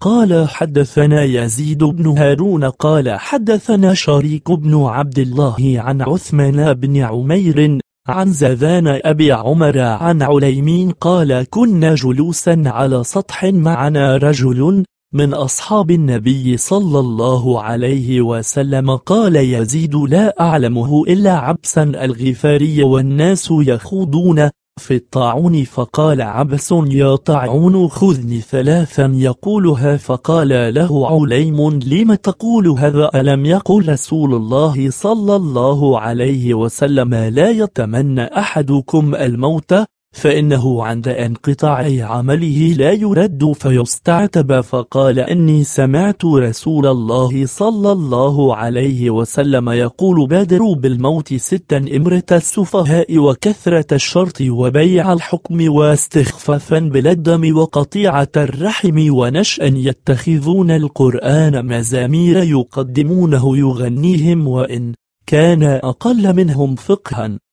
قال حدثنا يزيد بن هارون قال حدثنا شريك بن عبد الله عن عثمان بن عمير عن زذان أبي عمر عن عليمين قال كنا جلوسا على سطح معنا رجل من أصحاب النبي صلى الله عليه وسلم قال يزيد لا أعلمه إلا عبسا الغفاري والناس يخوضون في الطاعون فقال عبس يا طاعون خذني ثلاثا يقولها فقال له عليم لم تقول هذا ألم يقل رسول الله صلى الله عليه وسلم لا يتمنى أحدكم الموت فإنه عند انقطاع عمله لا يرد فيستعتب فقال أني سمعت رسول الله صلى الله عليه وسلم يقول بادروا بالموت ستا إمرة السفهاء وكثرة الشرط وبيع الحكم واستخفافا بالدم وقطيعة الرحم ونشأ يتخذون القرآن مزامير يقدمونه يغنيهم وإن كان أقل منهم فقها